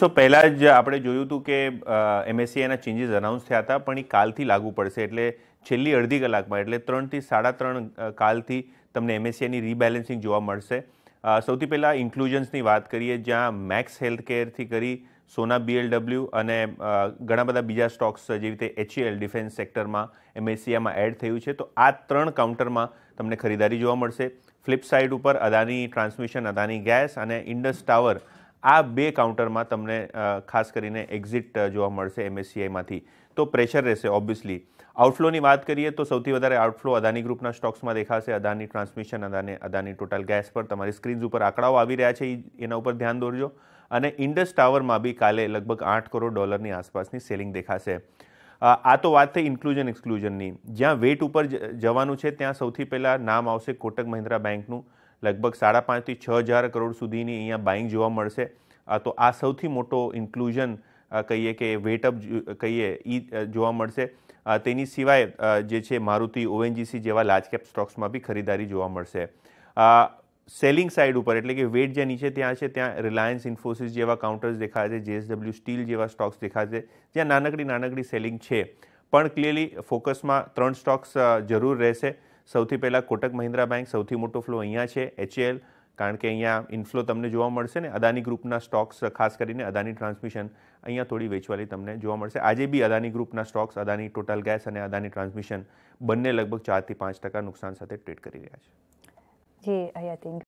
સો પહેલાં જ આપણે જોયું હતું કે એમએસસીઆઈના ચેન્જીસ અનાઉન્સ થયા હતા પણ એ કાલથી લાગુ પડશે એટલે છેલ્લી અડધી કલાકમાં એટલે ત્રણથી સાડા ત્રણ કાલથી તમને એમએસસીઆઈની રીબેલેન્સિંગ જોવા મળશે સૌથી પહેલાં ઇન્ક્લુઝન્સની વાત કરીએ જ્યાં મેક્સ હેલ્થ કેરથી કરી સોના બીએલડબલ્યુ અને ઘણા બધા બીજા સ્ટોક્સ જેવી રીતે એચઈએલ ડિફેન્સ સેક્ટરમાં એમએસસીઆમાં એડ થયું છે તો આ ત્રણ કાઉન્ટરમાં તમને ખરીદારી જોવા મળશે ફ્લિપ સાઇડ ઉપર અદાની ટ્રાન્સમિશન અદાની ગેસ અને ઇન્ડસ ટાવર આ બે કાઉન્ટરમાં તમને ખાસ કરીને એક્ઝિટ જોવા મળશે એમએસસીઆઈમાંથી તો પ્રેશર રહેશે ઓબ્વિયસલી આઉટફ્લોની વાત કરીએ તો સૌથી વધારે આઉટફ્લો અદાની ગ્રુપના સ્ટોક્સમાં દેખાશે Adani transmission Adani Adani total gas પર તમારી સ્ક્રીન્સ ઉપર આંકડાઓ આવી રહ્યા છે એના ઉપર ધ્યાન દોરજો અને ઇન્ડસ ટાવરમાં બી કાલે લગભગ આઠ કરોડ ડોલરની આસપાસની સેલિંગ દેખાશે આ તો વાત થઈ ઇન્ક્લુઝન એક્સક્લુઝનની જ્યાં વેટ ઉપર જવાનું છે ત્યાં સૌથી પહેલાં નામ આવશે કોટક મહિન્દ્રા બેંકનું લગભગ સાડા પાંચથી છ હજાર કરોડ સુધીની અહીંયા બાઇંગ જોવા મળશે તો આ સૌથી મોટો ઇન્ક્લુઝન કહીએ કે વેટઅપ કહીએ એ જોવા મળશે તેની સિવાય જે છે મારુતિ ઓએનજીસી જેવા લાર્જ કેપ સ્ટોક્સમાં બી ખરીદારી જોવા મળશે સેલિંગ સાઇડ ઉપર એટલે કે વેટ જે નીચે ત્યાં છે ત્યાં રિલાયન્સ ઇન્ફોસિસ જેવા કાઉન્ટર્સ દેખાશે જેએસડબલ્યુ સ્ટીલ જેવા સ્ટોક્સ દેખાશે જ્યાં નાનકડી નાનકડી સેલિંગ છે પણ ક્લિયરલી ફોકસમાં ત્રણ સ્ટોક્સ જરૂર રહેશે સૌથી પહેલાં કોટક મહિન્દ્રા બેંક સૌથી મોટો ફ્લો અહીંયા છે એચએલ કારણ કે અહીંયા ઇન્ફ્લો તમને જોવા મળશે ને અદાની ગ્રુપના સ્ટોક્સ ખાસ કરીને અદાની ટ્રાન્સમિશન અહીંયા થોડી વેચવાલી તમને જોવા મળશે આજે બી અદાની ગ્રુપના સ્ટોક્સ અદાની ટોટલ ગેસ અને અદાની ટ્રાન્સમિશન બંને લગભગ ચારથી પાંચ ટકા નુકસાન સાથે ટ્રેડ કરી રહ્યા છે જી આઈ થિંક